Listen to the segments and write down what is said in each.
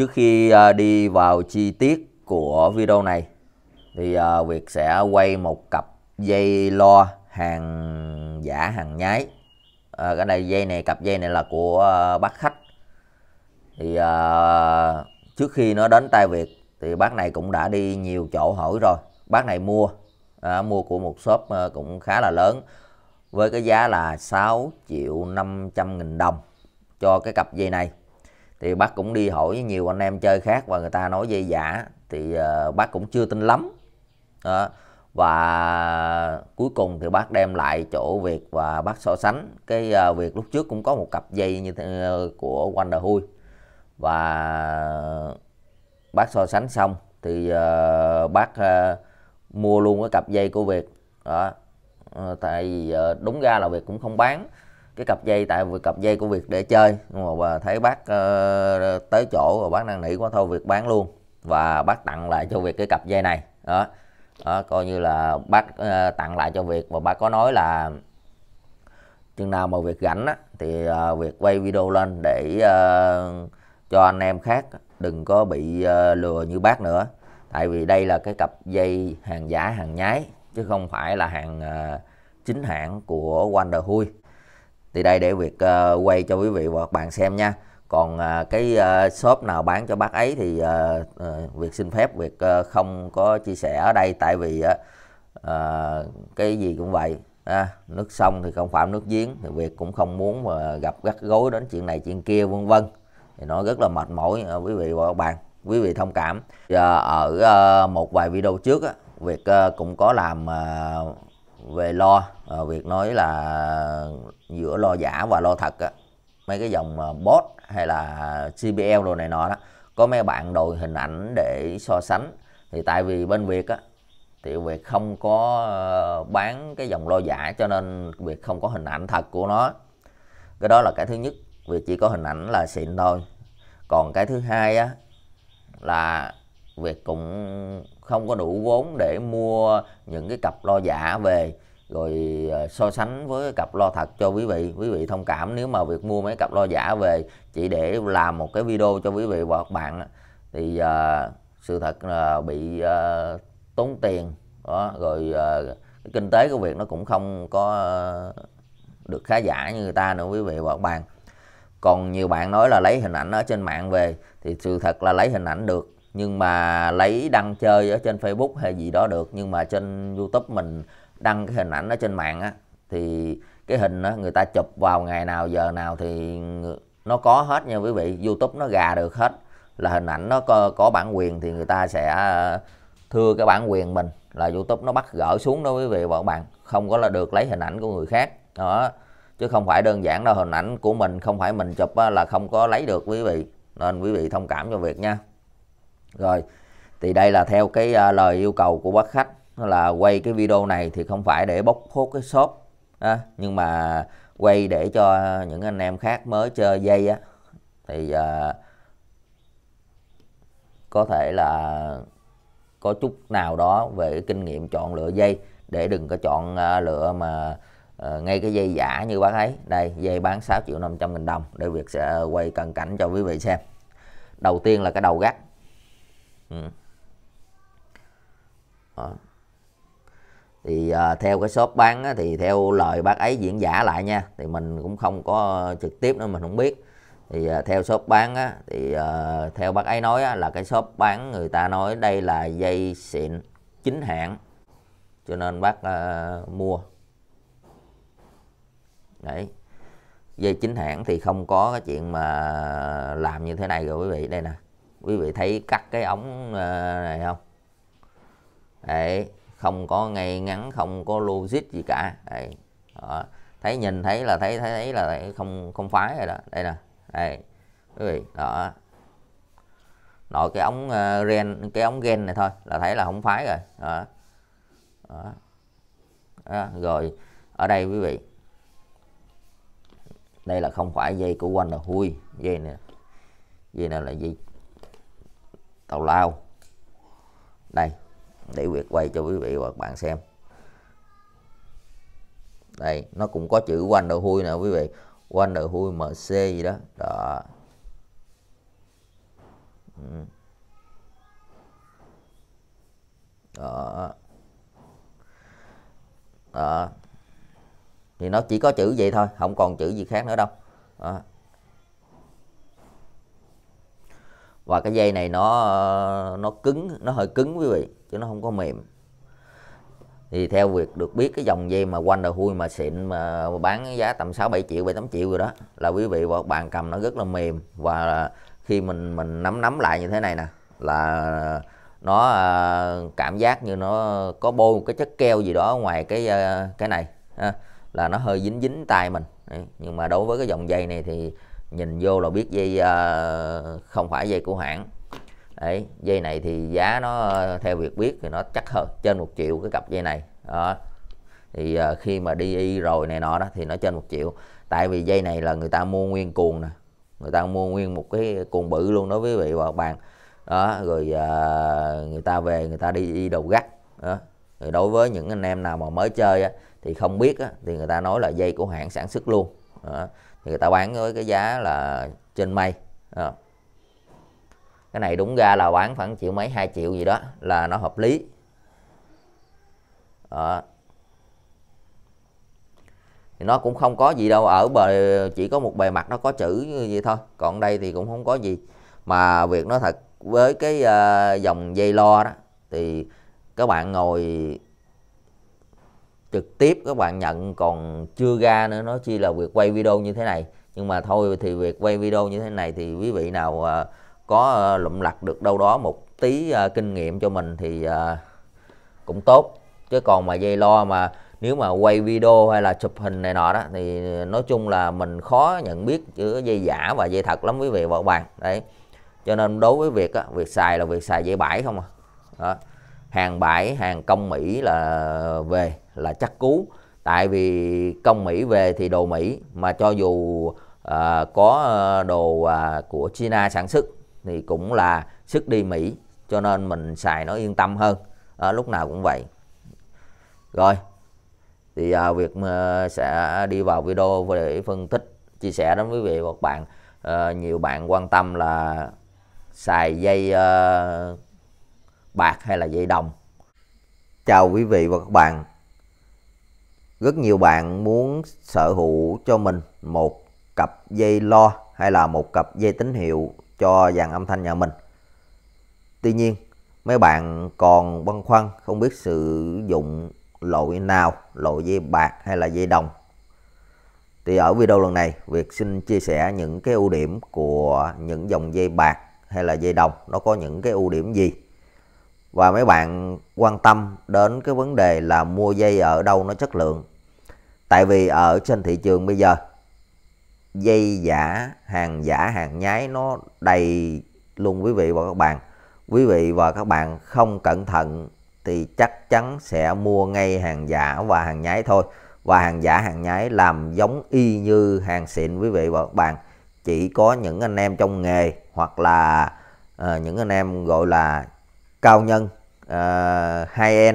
Trước khi à, đi vào chi tiết của video này thì à, Việt sẽ quay một cặp dây lo hàng giả hàng nhái. À, cái này dây này cặp dây này là của à, bác khách. Thì à, trước khi nó đến tay Việt thì bác này cũng đã đi nhiều chỗ hỏi rồi. Bác này mua à, mua của một shop cũng khá là lớn với cái giá là 6 triệu 500 nghìn đồng cho cái cặp dây này thì bác cũng đi hỏi với nhiều anh em chơi khác và người ta nói dây giả thì uh, bác cũng chưa tin lắm đó. và cuối cùng thì bác đem lại chỗ việc và bác so sánh cái uh, ờ, việc lúc trước cũng có một cặp dây như thế, uh, của Wonder Hui và bác so sánh xong thì uh, bác uh, mua luôn cái cặp dây của Việt đó uh, tại vì uh, đúng ra là Việt cũng không bán cái cặp dây tại vì cặp dây của việc để chơi nhưng mà thấy bác uh, tới chỗ và bác năng nỉ quá thôi việc bán luôn và bác tặng lại cho việc cái cặp dây này đó, đó coi như là bác uh, tặng lại cho việc và bác có nói là chừng nào mà việc rảnh á, thì uh, ờ, việc quay video lên để uh, cho anh em khác đừng có bị uh, lừa như bác nữa tại vì đây là cái cặp dây hàng giả hàng nhái chứ không phải là hàng uh, chính hãng của Wonder Hui thì đây để việc uh, ờ, quay cho quý vị và các bạn xem nha còn uh, cái uh, shop nào bán cho bác ấy thì uh, uh, Việt xin phép việc uh, không có chia sẻ ở đây tại vì uh, uh, cái gì cũng vậy à, nước sông thì không phạm nước giếng thì việc cũng không muốn mà gặp gắt gối đến chuyện này chuyện kia vân vân thì nó rất là mệt mỏi uh, quý vị và các bạn quý vị thông cảm Giờ ở uh, một vài video trước á, Việt uh, cũng có làm uh, về lo à, việc nói là giữa lo giả và lo thật á. mấy cái dòng à, bot hay là CBL đồ này nọ đó có mấy bạn đòi hình ảnh để so sánh thì tại vì bên Việt á thì Việt không có à, bán cái dòng lo giả cho nên Việt không có hình ảnh thật của nó cái đó là cái thứ nhất Việt chỉ có hình ảnh là xịn thôi còn cái thứ hai á là Việt cũng không có đủ vốn để mua những cái cặp lo giả về rồi ờ, so sánh với cặp lo thật cho quý vị quý vị thông cảm nếu mà việc mua mấy cặp lo giả về chỉ để làm một cái video cho quý vị và các bạn thì uh, sự thật là bị uh, tốn tiền đó rồi uh, cái kinh tế của việc nó cũng không có uh, được khá giả như người ta nữa quý vị và các bạn còn nhiều bạn nói là lấy hình ảnh ở trên mạng về thì sự thật là lấy hình ảnh được nhưng mà lấy đăng chơi ở trên Facebook hay gì đó được nhưng mà trên YouTube mình đăng cái hình ảnh ở trên mạng á thì cái hình đó, người ta chụp vào ngày nào giờ nào thì nó có hết nha quý vị YouTube nó gà được hết là hình ảnh nó có, có bản quyền thì người ta sẽ à, thưa cái bản quyền mình là YouTube nó bắt gỡ xuống đó quý vị và các bạn không có là được lấy hình ảnh của người khác đó chứ không phải đơn giản đâu hình ảnh của mình không phải mình chụp là không có lấy được quý vị nên quý vị thông cảm cho việc nha rồi thì đây là theo cái à, lời yêu cầu của bác khách là quay cái video này thì không phải để bóc phốt cái shop à, nhưng mà quay để cho những anh em khác mới chơi dây á thì uh, có thể là có chút nào đó về kinh nghiệm chọn lựa dây để đừng có chọn à, lựa mà uh, ngay cái dây giả như bác ấy đây dây bán 6 triệu 500 nghìn đồng để việc sẽ quay cận cảnh cho quý vị xem đầu tiên là cái đầu gắt ừ. Ờ. thì à, theo cái shop bán á, thì theo lời bác ấy diễn giả lại nha thì mình cũng không có trực tiếp nữa mình không biết thì à, theo shop bán á, thì à, theo bác ấy nói á, là cái shop bán người ta nói đây là dây xịn chính hãng cho nên bác à, mua đấy dây chính hãng thì không có cái chuyện mà làm như thế này rồi quý vị đây nè quý vị thấy cắt cái ống ờ, này không đấy không có ngay ngắn không có logic gì cả đấy đó. thấy nhìn thấy là thấy thấy là thấy không không phái rồi đó đây nè đây quý vị đó nội cái ống uh, ờ, ren cái ống gen này thôi là thấy là không phái rồi đó. Đó. Đó. rồi ở đây quý vị đây là không phải dây của quanh là hui dây này dây này là dây tàu lao đây để Việt quay cho quý vị và các bạn xem đây nó cũng có chữ Wonder Hui nè quý vị Wonder Hui MC gì đó đó ừ. đó đó thì nó chỉ có chữ vậy thôi không còn chữ gì khác nữa đâu đó. và cái dây này nó nó cứng nó hơi cứng quý vị chứ nó không có mềm thì theo việc được biết cái dòng dây mà quanh đầu mà xịn mà bán giá tầm 6 7 triệu 7 8 triệu rồi đó là quý vị và bạn cầm nó rất là mềm và khi mình mình nắm nắm lại như thế này nè là nó à, cảm giác như nó có bôi một cái chất keo gì đó ngoài cái à, cái này là nó hơi dính dính tay mình nhưng mà đối với cái dòng dây này thì nhìn vô là biết dây uh, không phải dây của hãng đấy dây này thì giá nó ờ, theo việc biết thì nó chắc hơn trên một triệu cái cặp dây này đó thì uh, khi mà đi rồi này nọ đó thì nó trên một triệu tại vì dây này là người ta mua nguyên cuồng nè người ta mua nguyên một cái cuồng bự luôn đối với vị và bạn đó rồi uh, người ta về người ta đi đầu gắt đó rồi đối với những anh em nào mà mới chơi á, thì không biết á, thì người ta nói là dây của hãng sản xuất luôn đó thì người ta bán với cái giá là trên mây à. Ờ. cái này đúng ra là bán khoảng triệu mấy hai triệu gì đó là nó hợp lý à. thì nó cũng không có gì đâu ở bề chỉ có một bề mặt nó có chữ như vậy thôi còn đây thì cũng không có gì mà việc nó thật với cái uh, dòng dây lo đó thì các bạn ngồi trực tiếp các bạn nhận còn chưa ra nữa nó chỉ là việc quay video như thế này nhưng mà thôi thì việc quay video như thế này thì quý vị nào à, có à, lụm lặt được đâu đó một tí à, kinh nghiệm cho mình thì cũng tốt chứ còn mà dây lo mà nếu mà quay video hay là chụp hình này nọ đó thì nói chung là mình khó nhận biết giữa dây giả và dây thật lắm quý vị và các bạn đấy cho nên đối với việc á, việc xài là việc xài dây bãi không à đó hàng bãi hàng công Mỹ là về là chắc cú tại vì công Mỹ về thì đồ Mỹ mà cho dù à, có ờ, đồ à, của China sản xuất thì cũng là sức đi Mỹ cho nên mình xài nó yên tâm hơn à, lúc nào cũng vậy rồi thì à, việc à, ờ, sẽ đi vào video để phân tích chia sẻ đến quý vị và các bạn à, nhiều bạn quan tâm là xài dây à, bạc hay là dây đồng. Chào quý vị và các bạn. Rất nhiều bạn muốn sở hữu cho mình một cặp dây lo hay là một cặp dây tín hiệu cho dàn âm thanh nhà mình. Tuy nhiên, mấy bạn còn băn khoăn không biết sử dụng loại nào, loại dây bạc hay là dây đồng. Thì ở video lần này, việc xin chia sẻ những cái ưu điểm của những dòng dây bạc hay là dây đồng nó có những cái ưu điểm gì và mấy bạn quan tâm đến cái vấn đề là mua dây ở đâu nó chất lượng tại vì ở trên thị trường bây giờ dây giả hàng giả hàng nhái nó đầy luôn quý vị và các bạn quý vị và các bạn không cẩn thận thì chắc chắn sẽ mua ngay hàng giả và hàng nhái thôi và hàng giả hàng nhái làm giống y như hàng xịn quý vị và các bạn chỉ có những anh em trong nghề hoặc là uh, những anh em gọi là cao nhân uh, ờ, high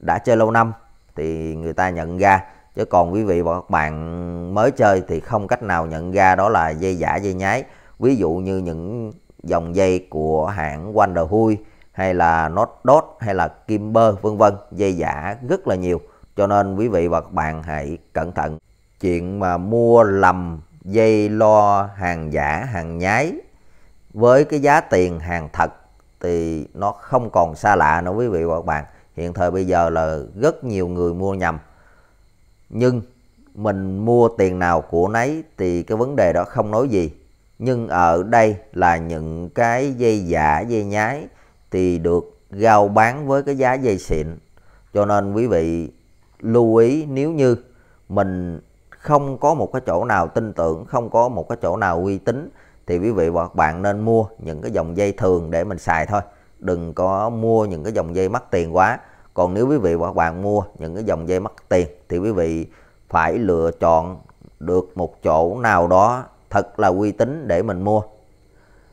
đã chơi lâu năm thì người ta nhận ra chứ còn quý vị và các bạn mới chơi thì không cách nào nhận ra đó là dây giả dây nhái ví dụ như những dòng dây của hãng wonderhui hay là Not Dot hay là Kimber vân vân dây giả rất là nhiều cho nên quý vị và các bạn hãy cẩn thận chuyện mà mua lầm dây lo hàng giả hàng nhái với cái giá tiền hàng thật thì nó không còn xa lạ nữa quý vị và các bạn hiện thời bây giờ là rất nhiều người mua nhầm nhưng mình mua tiền nào của nấy thì cái vấn đề đó không nói gì nhưng ở đây là những cái dây giả dây nhái thì được giao bán với cái giá dây xịn cho nên quý vị lưu ý nếu như mình không có một cái chỗ nào tin tưởng không có một cái chỗ nào uy tín thì quý vị và các bạn nên mua những cái dòng dây thường để mình xài thôi đừng có mua những cái dòng dây mắc tiền quá còn nếu quý vị và các bạn mua những cái dòng dây mắc tiền thì quý vị phải lựa chọn được một chỗ nào đó thật là uy tín để mình mua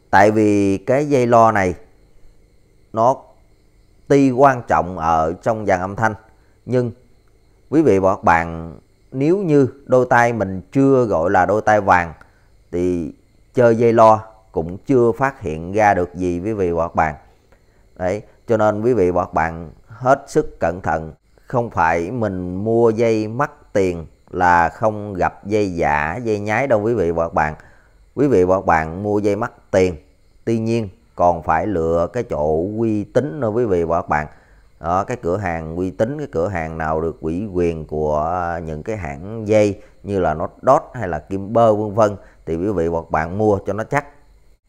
tại vì cái dây lo này nó tuy quan trọng ở trong dàn âm thanh nhưng quý vị và các bạn nếu như đôi tay mình chưa gọi là đôi tay vàng thì chơi dây lo cũng chưa phát hiện ra được gì quý vị và các bạn đấy cho nên quý vị và các bạn hết sức cẩn thận không phải mình mua dây mắc tiền là không gặp dây giả dây nhái đâu quý vị và các bạn quý vị và các bạn mua dây mắc tiền tuy nhiên còn phải lựa cái chỗ uy tín nữa quý vị và các bạn đó, cái cửa hàng uy tín cái cửa hàng nào được ủy quyền của những cái hãng dây như là dot hay là Kimber vân vân thì quý vị hoặc bạn mua cho nó chắc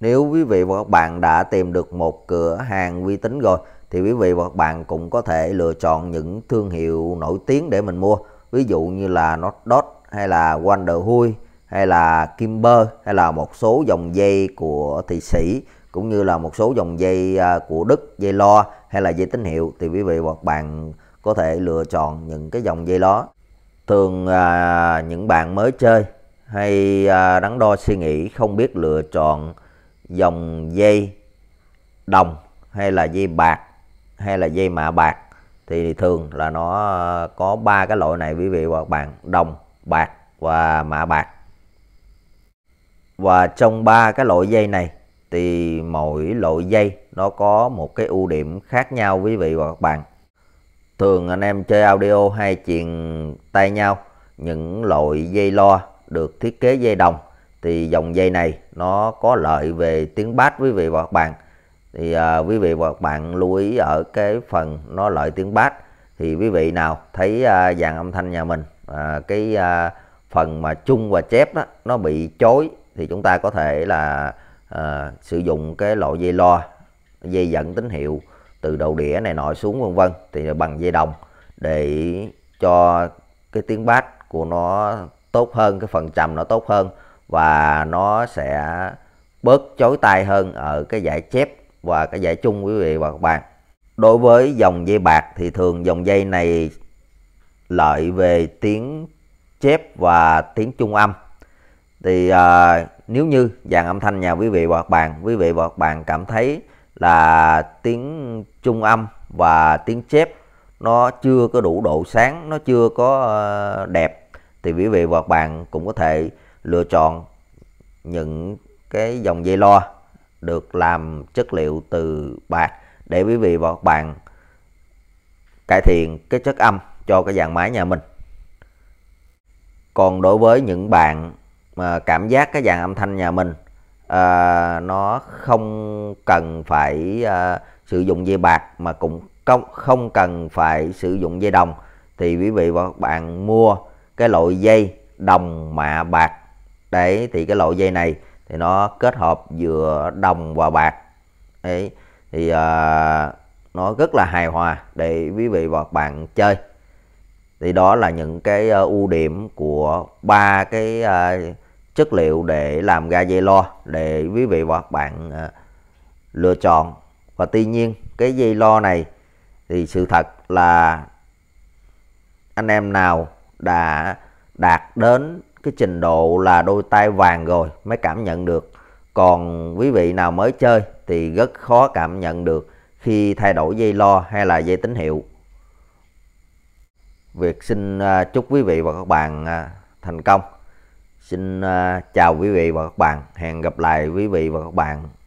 nếu quý vị và các bạn đã tìm được một cửa hàng uy tín rồi thì quý vị và các bạn cũng có thể lựa chọn những thương hiệu nổi tiếng để mình mua ví dụ như là dot hay là Wonder Hui hay là Kimber hay là một số dòng dây của Thụy Sĩ cũng như là một số dòng dây à, của Đức, dây lo hay là dây tín hiệu thì quý vị hoặc bạn có thể lựa chọn những cái dòng dây đó. Thường à, những bạn mới chơi hay à, đắn đo suy nghĩ không biết lựa chọn dòng dây đồng hay là dây bạc hay là dây mạ bạc thì thường là nó có ba cái loại này quý vị và các bạn đồng, bạc và mạ bạc. Và trong ba cái loại dây này thì mỗi loại dây nó có một cái ưu điểm khác nhau quý vị và các bạn thường anh em chơi audio hay truyền tay nhau những loại dây loa được thiết kế dây đồng thì dòng dây này nó có lợi về tiếng bass quý vị và các bạn thì à, quý vị và các bạn lưu ý ở cái phần nó lợi tiếng bass thì quý vị nào thấy à, dàn âm thanh nhà mình à, cái à, phần mà chung và chép đó nó bị chối thì chúng ta có thể là à, sử dụng cái loại dây loa dây dẫn tín hiệu từ đầu đĩa này nọ xuống vân vân thì bằng dây đồng để cho cái tiếng bass của nó tốt hơn cái phần trầm nó tốt hơn và nó sẽ bớt chối tai hơn ở cái giải chép và cái giải chung quý vị và các bạn đối với dòng dây bạc thì thường dòng dây này lợi về tiếng chép và tiếng trung âm thì à, nếu như dàn âm thanh nhà quý vị và các bạn quý vị và các bạn cảm thấy là tiếng trung âm và tiếng chép nó chưa có đủ độ sáng nó chưa có ờ, đẹp thì quý vị và các bạn cũng có thể lựa chọn những cái dòng dây lo được làm chất liệu từ bạc để quý vị và các bạn cải thiện cái chất âm cho cái dàn máy nhà mình còn đối với những bạn mà cảm giác cái dàn âm thanh nhà mình à, nó không cần phải à, sử dụng dây bạc mà cũng không cần phải sử dụng dây đồng thì quý vị và các bạn mua cái loại dây đồng mạ bạc đấy thì cái loại dây này thì nó kết hợp giữa đồng và bạc đấy thì à, nó rất là hài hòa để quý vị và các bạn chơi thì đó là những cái à, ưu điểm của ba cái uh, chất liệu để làm ra dây lo để quý vị và các bạn à, lựa chọn và tuy nhiên cái dây lo này thì sự thật là anh em nào đã đạt đến cái trình độ là đôi tay vàng rồi mới cảm nhận được còn quý vị nào mới chơi thì rất khó cảm nhận được khi thay đổi dây lo hay là dây tín hiệu việc xin à, chúc quý vị và các bạn à, thành công xin à, chào quý vị và các bạn hẹn gặp lại quý vị và các bạn